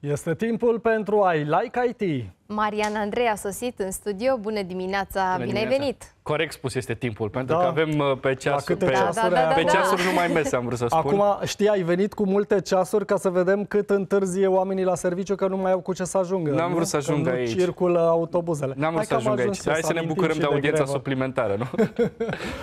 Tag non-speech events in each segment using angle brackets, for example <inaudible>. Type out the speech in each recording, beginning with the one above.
Este timpul pentru I Like IT. Marian Andrei a sosit în studio. Bună dimineața, Bună bine ai venit! Corect spus este timpul, pentru da. că avem uh, pe ceasuri, pe, da, da, ceasuri, da, da, da, pe da. ceasuri da. numai mese, am vrut să spun. Acum, știi, ai venit cu multe ceasuri ca să vedem cât întârzie oamenii la serviciu, că nu mai au cu ce să ajungă. N-am vrut să ajung aici. circulă autobuzele. N-am vrut să ajung aici. Hai să ne bucurăm de audiența de suplimentară, nu? <laughs>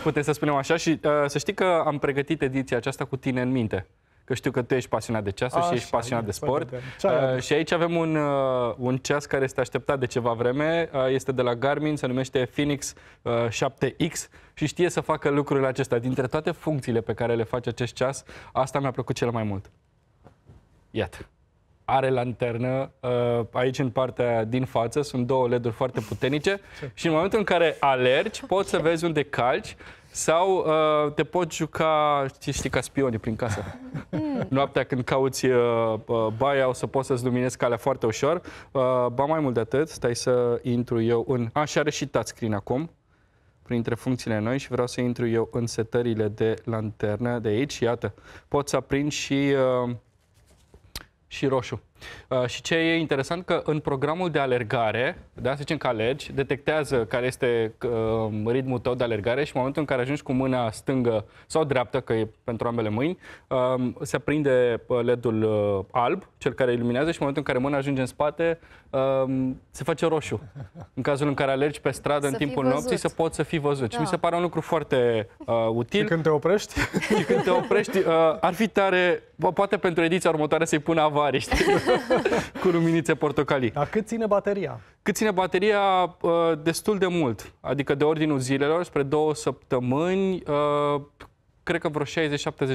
Putem să spunem așa și uh, să știi că am pregătit ediția aceasta cu tine în minte că știu că tu ești pasionat de ceasuri Așa, și ești pasionat e, de sport. Uh, și aici avem un, uh, un ceas care este așteptat de ceva vreme, uh, este de la Garmin, se numește Phoenix uh, 7X și știe să facă lucrurile acestea. Dintre toate funcțiile pe care le face acest ceas, asta mi-a plăcut cel mai mult. Iată are lanternă. Uh, aici, în partea din față, sunt două LED-uri foarte puternice și în momentul în care alergi, poți să vezi unde calci sau uh, te poți juca, știi, știi, ca spioni prin casă. Mm. Noaptea când cauți uh, uh, baia, o să poți să-ți luminezi calea foarte ușor. Uh, ba mai mult de atât, stai să intru eu în... Așa are și touchscreen acum, printre funcțiile noi și vreau să intru eu în setările de lanternă de aici. Iată, poți să aprind și... Uh, și roșu. Uh, și ce e interesant că în programul de alergare, da, să zicem că alergi, detectează care este uh, ritmul tău de alergare și în momentul în care ajungi cu mâna stângă sau dreaptă, că e pentru ambele mâini, uh, se aprinde uh, LED-ul uh, alb, cel care iluminează și în momentul în care mâna ajunge în spate, uh, se face roșu. În cazul în care alergi pe stradă să în timpul nopții, să poți să fii văzut. Da. Și mi da. se pare un lucru foarte uh, util. Și când te oprești? <laughs> și când te oprești, uh, ar fi tare, poate pentru ediția următoare să-i pună avarii, știi? <laughs> <laughs> cu luminițe portocalii. Dar cât ține bateria? Cât ține bateria? Uh, destul de mult. Adică de ordinul zilelor, spre două săptămâni, uh, cred că vreo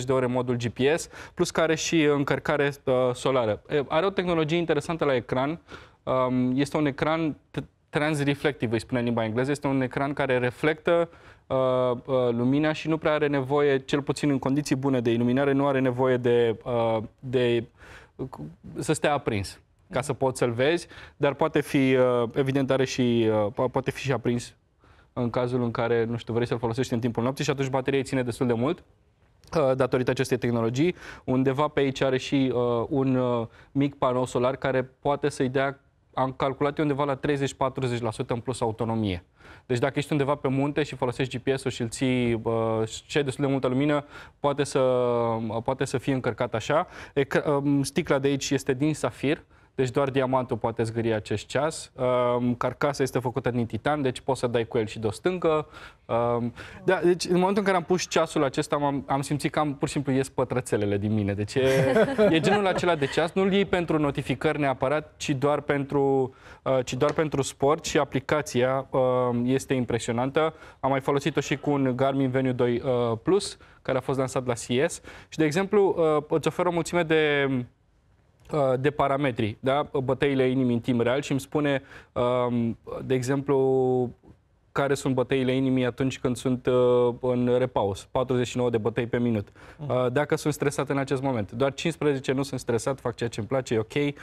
60-70 de ore modul GPS, plus care și încărcare uh, solară. Are o tehnologie interesantă la ecran. Um, este un ecran transreflectiv, îi spune în limba engleză. Este un ecran care reflectă uh, uh, lumina și nu prea are nevoie, cel puțin în condiții bune de iluminare, nu are nevoie de, uh, de să stea aprins ca să poți să-l vezi, dar poate fi, uh, evident, are și, uh, poate fi și aprins în cazul în care, nu știu, vrei să-l folosești în timpul nopții și atunci bateria ține destul de mult uh, datorită acestei tehnologii. Undeva pe aici are și un mic panou solar care poate să-i dea am calculat eu undeva la 30-40% în plus autonomie. Deci dacă ești undeva pe munte și folosești GPS-ul și îl ții uh, și ai destul de multă lumină, poate să, poate să fie încărcat așa. E, uh, ă, sticla de aici este din safir, uh, deci doar diamantul poate zgâri acest ceas. Um, carcasa este făcută din titan, deci poți să dai cu el și de o stâncă. Um, ehm, da, deci în momentul în care am pus ceasul acesta, am, am simțit că am pur și simplu ies pătrățelele din mine. Deci e, <laughs> e genul acela de ceas. Nu-l iei pentru notificări neapărat, ci doar pentru, uh, ci doar pentru sport și aplicația uh, este impresionantă. Am mai folosit-o și cu un Garmin Venue 2 uh, eh, Plus, care a fost lansat la CS. Și, de exemplu, uh, îți oferă o mulțime de Uh, de parametri, da? bătăile inimii în timp real și îmi spune, um, de exemplu, care sunt bătăile inimii atunci când sunt uh, în repaus. 49 de bătăi pe minut. Mm. Uh, dacă sunt stresat în acest moment. Doar 15 nu sunt stresat, fac ceea ce îmi place, e ok.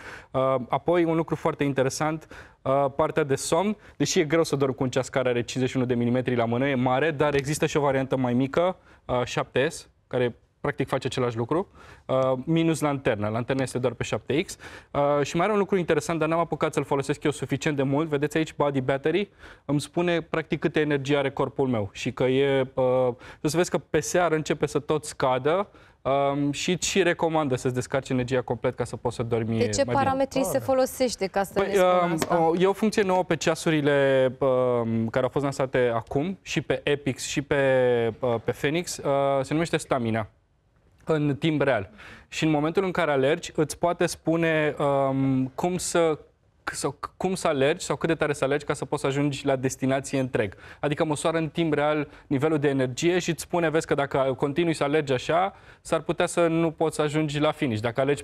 apoi, un lucru foarte interesant, partea de somn. Deși e greu să dorm cu un ceas care are 51 de mm la mână, e mare, dar există și o variantă mai mică, 7S, care practic face același lucru, uh, minus lanterna. Lanterna este doar pe 7X. Uh, și mai are un lucru interesant, dar n-am apucat să-l folosesc eu suficient de mult. Vedeți aici, body battery, îmi spune practic câte energie are corpul meu și că e... Uh, să vezi că pe seară începe să tot scadă, Um, și și recomandă să-ți descarci energia complet ca să poți să dormi De ce mai parametri bine. se folosește ca să păi, uh, E um, o funcție nouă pe ceasurile uh, care au fost lansate acum și pe Epix și pe, uh, pe Phoenix. Uh, se numește Stamina în timp real. Și în momentul în care alergi, îți poate spune um, cum să sau cum să alergi sau cât de tare să alergi ca să poți să ajungi la destinație întreg. Adică măsoară în timp real nivelul de energie și îți spune, vezi că dacă continui să alergi așa, s-ar putea să nu poți să ajungi la finish. Dacă alergi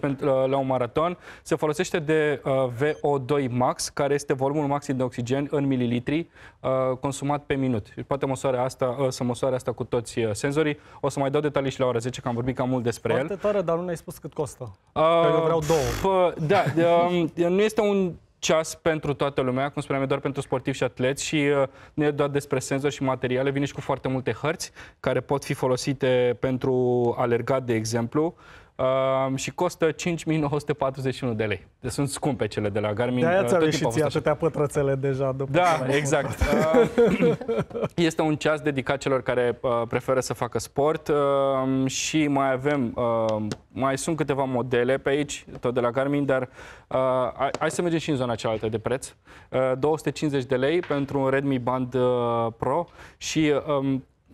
la un maraton, se folosește de uh, VO2 max, care este volumul maxim de oxigen în mililitri uh, consumat pe minut. Și poate măsoare asta, uh, să măsoare asta cu toți senzorii. O să mai dau detalii și la ora 10, că am vorbit cam mult despre Foarte el. Foarte tare, dar nu ne-ai spus cât costă. Uh, că eu vreau două. Pă, da, um, nu este un ceas pentru toată lumea, cum spuneam, doar pentru sportivi și atleți și uh, nu e doar despre senzori și materiale, vine și cu foarte multe hărți care pot fi folosite pentru alergat, de exemplu, uh, și costă 5941 de lei. Deci sunt scumpe cele de la Garmin. De-aia uh, ți-a ieșit atâtea pătrățele deja. După da, exact. Uh, <laughs> este un ceas dedicat celor care uh, preferă să facă sport uh, și mai avem, uh, mai sunt câteva modele pe aici, tot de la Garmin, dar uh, hai să mergem și în zona cealaltă de preț. Uh, 250 de lei pentru un Redmi Band uh, Pro și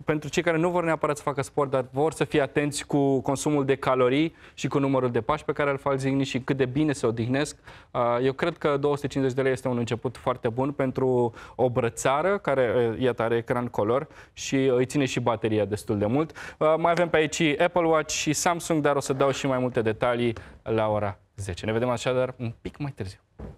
pentru cei care nu vor neapărat să facă sport, dar vor să fie atenți cu consumul de calorii și cu numărul de pași pe care îl fac zilnic și cât de bine se odihnesc, uh, eu cred că 250 de lei este un început foarte bun pentru o brățară care, uh, iată, are ecran color și îi ține și bateria destul de mult. Uh, mai avem pe aici Apple Watch și Samsung, dar o să dau și mai multe detalii la ora 10. Ne vedem așadar un pic mai târziu.